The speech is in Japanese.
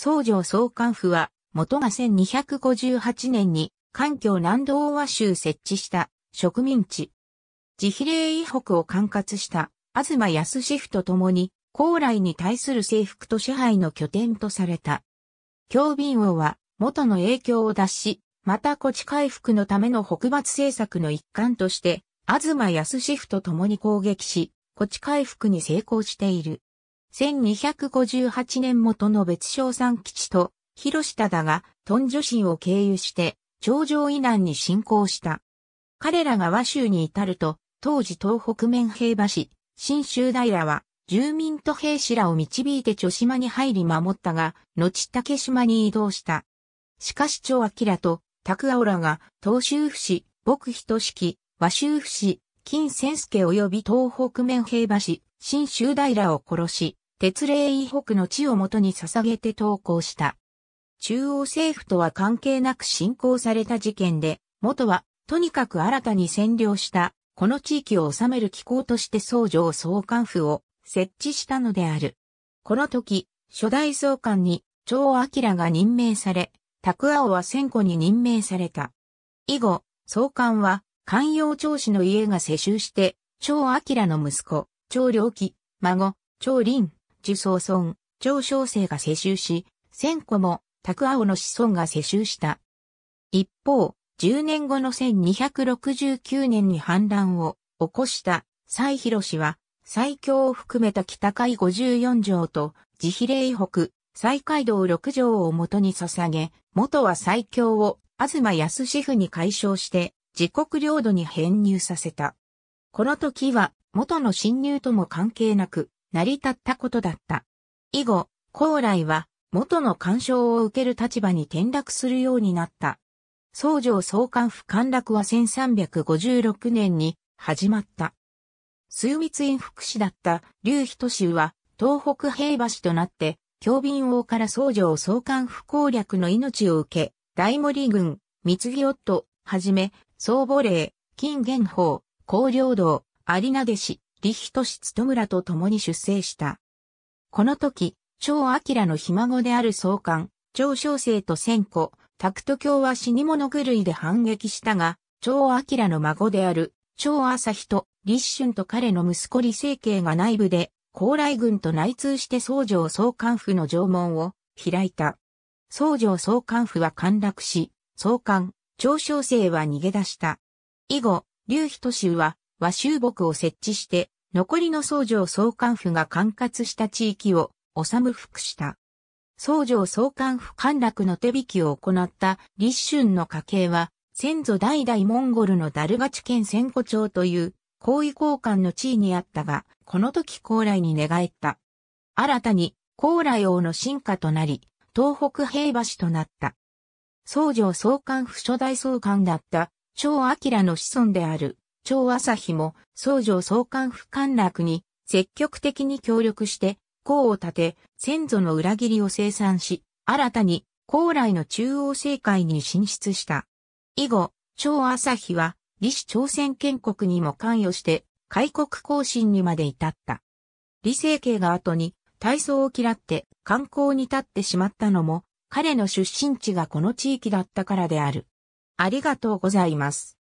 僧城総監府は、元が1258年に、環境南道和州設置した植民地。自比例以北を管轄した東安志府と共に、高麗に対する征服と支配の拠点とされた。京瓶王は、元の影響を脱し、また土地回復のための北伐政策の一環として、東安志府と共に攻撃し、土地回復に成功している。1258年元の別称山基地と、広下だが、トンジョシンを経由して、頂上以南に侵攻した。彼らが和州に至ると、当時東北面平和市、新州平は、住民と兵士らを導いて著島に入り守ったが、後竹島に移動した。しかし長明と、拓青らが、東州府市、牧人式、和州府市、金千助及び東北面平和市、新州平を殺し、鉄霊以北の地をもとに捧げて投降した。中央政府とは関係なく進行された事件で、元は、とにかく新たに占領した、この地域を治める機構として僧正総監府を設置したのである。この時、初代総監に、長明が任命され、拓青は千古に任命された。以後、総監は、官陽長子の家が世襲して、長明の息子、長良期、孫、長林、樹宗孫、長小生が世襲し、千個も、拓青の子孫が世襲した。一方、10年後の1269年に反乱を起こした西広氏は、最強を含めた北海54条と、自比例北、西海道6条を元に捧げ、元は最強を東康志府に解消して、自国領土に編入させた。この時は、元の侵入とも関係なく、成り立ったことだった。以後、高麗は、元の干渉を受ける立場に転落するようになった。僧正総監府陥落は1356年に始まった。枢密院副使だった劉仁州は東北平橋となって、京便王から僧正総監府攻略の命を受け、大森軍、三木夫はじめ、僧母霊、金元宝、高領道、有リナデ氏、リヒト氏務村と共に出征した。この時、張明のひ孫である総監、張小生と千個、タクトは死に物狂いで反撃したが、張明の孫である、張朝日と、立春と彼の息子李成慶が内部で、高麗軍と内通して僧城総監府の城門を開いた。僧城総監府は陥落し、総監、張小生は逃げ出した。以後、劉仁氏は和州木を設置して、残りの僧城総監府が管轄した地域を、治む服した。僧城総監府陥落の手引きを行った立春の家系は、先祖代々モンゴルのダルガチ県千古町という、高位交換の地位にあったが、この時高麗に寝返った。新たに、高麗王の進化となり、東北平橋となった。僧城総監府初代総監だった、超明の子孫である、朝朝日も、僧侶総監不陥落に、積極的に協力して、功を立て、先祖の裏切りを生産し、新たに、高麗の中央政界に進出した。以後、朝朝日は、李氏朝鮮建国にも関与して、開国行進にまで至った。李政慶が後に、体操を嫌って、観光に立ってしまったのも、彼の出身地がこの地域だったからである。ありがとうございます。